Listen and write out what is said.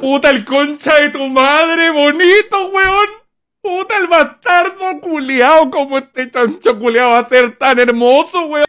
Puta el concha de tu madre, bonito, weón. Puta el bastardo culiao, como este chancho culiao va a ser tan hermoso, weón.